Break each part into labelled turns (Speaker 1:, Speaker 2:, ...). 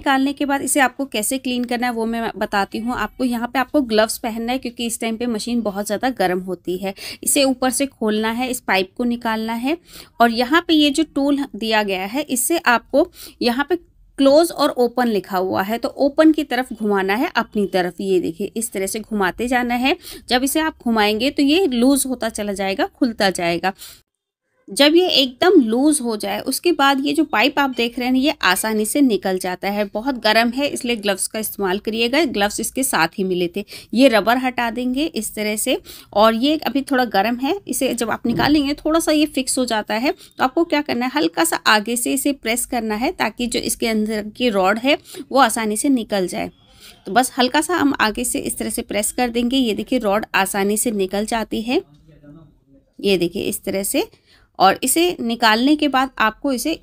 Speaker 1: निकालने के बाद इसे आपको कैसे क्लीन करना है वो मैं बताती हूँ आपको यहाँ पे आपको ग्लव्स पहनना है क्योंकि इस टाइम पे मशीन बहुत ज़्यादा गर्म होती है इसे ऊपर से खोलना है इस पाइप को निकालना है और यहाँ पे ये जो टूल दिया गया है इससे आपको यहाँ पे क्लोज और ओपन लिखा हुआ है तो ओपन की तरफ घुमाना है अपनी तरफ ये देखिए इस तरह से घुमाते जाना है जब इसे आप घुमाएंगे तो ये लूज़ होता चला जाएगा खुलता जाएगा जब ये एकदम लूज़ हो जाए उसके बाद ये जो पाइप आप देख रहे हैं ये आसानी से निकल जाता है बहुत गर्म है इसलिए ग्लव्स का इस्तेमाल करिएगा ग्लव्स इसके साथ ही मिले थे ये रबर हटा देंगे इस तरह से और ये अभी थोड़ा गर्म है इसे जब आप निकालेंगे थोड़ा सा ये फिक्स हो जाता है तो आपको क्या करना है हल्का सा आगे से इसे प्रेस करना है ताकि जो इसके अंदर की रॉड है वो आसानी से निकल जाए तो बस हल्का सा हम आगे से इस तरह से प्रेस कर देंगे ये देखिए रॉड आसानी से निकल जाती है ये देखिए इस तरह से और इसे निकालने के बाद आपको इसे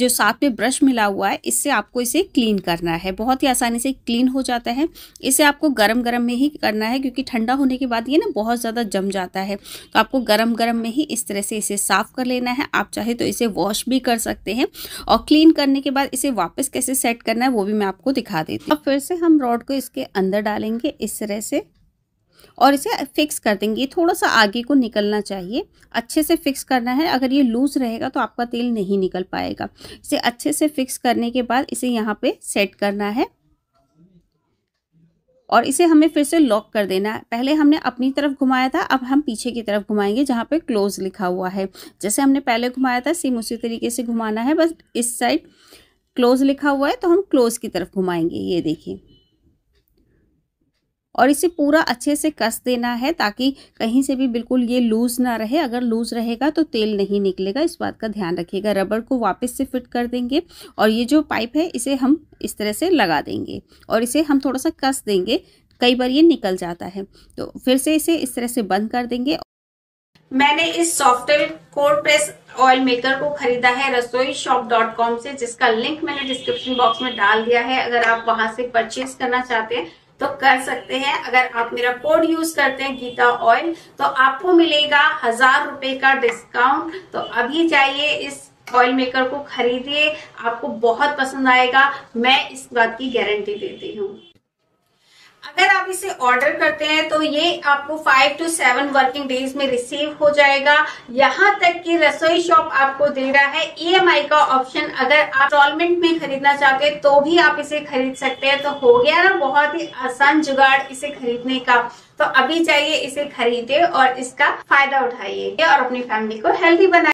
Speaker 1: जो साथ में ब्रश मिला हुआ है इससे आपको इसे क्लीन करना है बहुत ही आसानी से क्लीन हो जाता है इसे आपको गरम गरम में ही करना है क्योंकि ठंडा होने के बाद ये ना बहुत ज़्यादा जम जाता है तो आपको गरम गरम में ही इस तरह से इसे साफ़ कर लेना है आप चाहे तो इसे वॉश भी कर सकते हैं और क्लीन करने के बाद इसे वापस कैसे सेट करना है वो भी मैं आपको दिखा देती हूँ अब फिर से हम रॉड को इसके अंदर डालेंगे इस तरह से और इसे फिक्स कर देंगे ये थोड़ा सा आगे को निकलना चाहिए अच्छे से फिक्स करना है अगर ये लूज़ रहेगा तो आपका तेल नहीं निकल पाएगा इसे अच्छे से फिक्स करने के बाद इसे यहाँ पे सेट करना है और इसे हमें फिर से लॉक कर देना है पहले हमने अपनी तरफ घुमाया था अब हम पीछे की तरफ घुमाएंगे जहाँ पे क्लोज लिखा हुआ है जैसे हमने पहले घुमाया था सेम उसी तरीके से घुमाना है बस इस साइड क्लोज लिखा हुआ है तो हम क्लोज की तरफ घुमाएंगे ये देखिए और इसे पूरा अच्छे से कस देना है ताकि कहीं से भी बिल्कुल ये लूज़ ना रहे अगर लूज़ रहेगा तो तेल नहीं निकलेगा इस बात का ध्यान रखिएगा रबड़ को वापस से फिट कर देंगे और ये जो पाइप है इसे हम इस तरह से लगा देंगे और इसे हम थोड़ा सा कस देंगे कई बार ये निकल जाता है तो फिर से इसे इस तरह से बंद कर देंगे मैंने इस software cold press oil maker को खरीदा है रसोई शॉप डॉट कॉम से जिसका लिंक मैंने डिस्क्रिप्शन बॉक्स में डाल दिया है अगर आप वहां से परचेज करना चाहते हैं तो कर सकते हैं अगर आप मेरा कोड यूज करते हैं गीता ऑयल तो आपको मिलेगा हजार रुपए का डिस्काउंट तो अभी जाइए इस ऑयल मेकर को खरीदिए आपको बहुत पसंद आएगा मैं इस बात की गारंटी देती हूँ आप इसे ऑर्डर करते हैं तो ये आपको five to seven working days में रिसीव हो जाएगा यहाँ तक कि रसोई शॉप आपको दे रहा है ईएमआई e का ऑप्शन अगर आप इंस्टॉलमेंट में खरीदना चाहते हैं तो भी आप इसे खरीद सकते हैं तो हो गया ना बहुत ही आसान जुगाड़ इसे खरीदने का तो अभी जाइए इसे खरीदे और इसका फायदा उठाइए और अपनी फैमिली को हेल्थी बनाए